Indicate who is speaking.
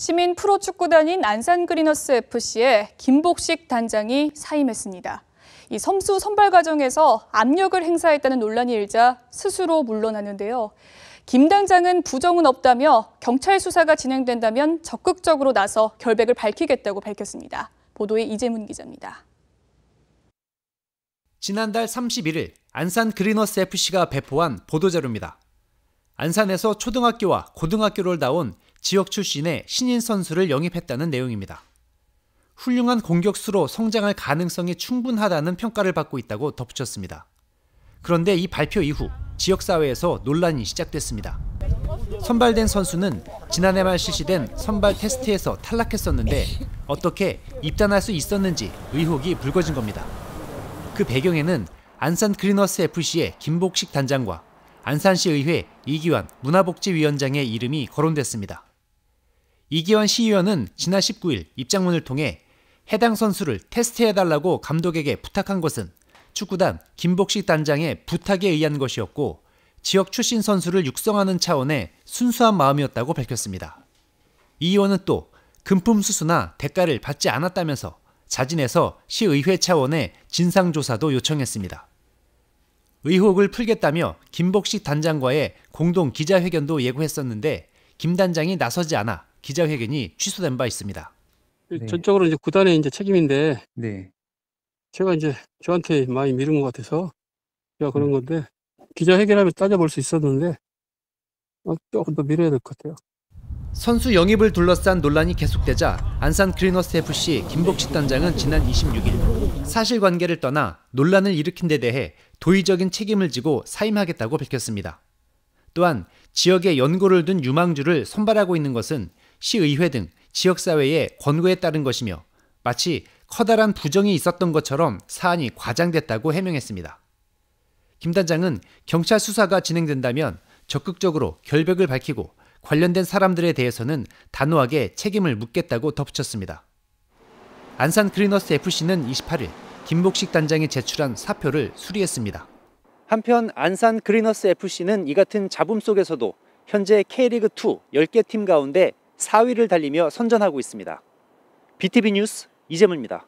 Speaker 1: 시민 프로축구단인 안산 그리너스 FC의 김복식 단장이 사임했습니다. 이 선수 선발 과정에서 압력을 행사했다는 논란이 일자 스스로 물러났는데요. 김 단장은 부정은 없다며 경찰 수사가 진행된다면 적극적으로 나서 결백을 밝히겠다고 밝혔습니다. 보도에 이재문 기자입니다.
Speaker 2: 지난달 31일 안산 그리너스 FC가 배포한 보도자료입니다. 안산에서 초등학교와 고등학교를 나온 지역 출신의 신인 선수를 영입했다는 내용입니다. 훌륭한 공격수로 성장할 가능성이 충분하다는 평가를 받고 있다고 덧붙였습니다. 그런데 이 발표 이후 지역사회에서 논란이 시작됐습니다. 선발된 선수는 지난해 말 실시된 선발 테스트에서 탈락했었는데 어떻게 입단할 수 있었는지 의혹이 불거진 겁니다. 그 배경에는 안산 그린너스 FC의 김복식 단장과 안산시의회 이기환 문화복지위원장의 이름이 거론됐습니다. 이기원 시의원은 지난 19일 입장문을 통해 해당 선수를 테스트해달라고 감독에게 부탁한 것은 축구단 김복식 단장의 부탁에 의한 것이었고 지역 출신 선수를 육성하는 차원의 순수한 마음이었다고 밝혔습니다. 이 의원은 또 금품 수수나 대가를 받지 않았다면서 자진해서 시의회 차원의 진상조사도 요청했습니다. 의혹을 풀겠다며 김복식 단장과의 공동 기자회견도 예고했었는데 김 단장이 나서지 않아 기자회견이 취소된 바 있습니다. 그 네. 전적으로 이제 구단의 이제 책임인데
Speaker 1: 네. 제가 이제 저한테 많이 미룬 것 같아서 제가 그런 음. 건데 기자회견하면 따져볼 수 있었는데 어, 조금 더 미뤄야 될 것 같아요.
Speaker 2: 선수 영입을 둘러싼 논란이 계속되자 안산 그리너스 FC 김복식 단장은 지난 26일 사실관계를 떠나 논란을 일으킨 데 대해 도의적인 책임을 지고 사임하겠다고 밝혔습니다. 또한 지역에 연고를 둔 유망주를 선발하고 있는 것은 시의회 등 지역사회의 권고에 따른 것이며 마치 커다란 부정이 있었던 것처럼 사안이 과장됐다고 해명했습니다. 김 단장은 경찰 수사가 진행된다면 적극적으로 결백을 밝히고 관련된 사람들에 대해서는 단호하게 책임을 묻겠다고 덧붙였습니다. 안산 그리너스 FC는 28일 김복식 단장이 제출한 사표를 수리했습니다. 한편 안산 그리너스 FC는 이 같은 잡음 속에서도 현재 K리그2 10개 팀 가운데 4위를 달리며 선전하고 있습니다. BTV 뉴스 이재문입니다.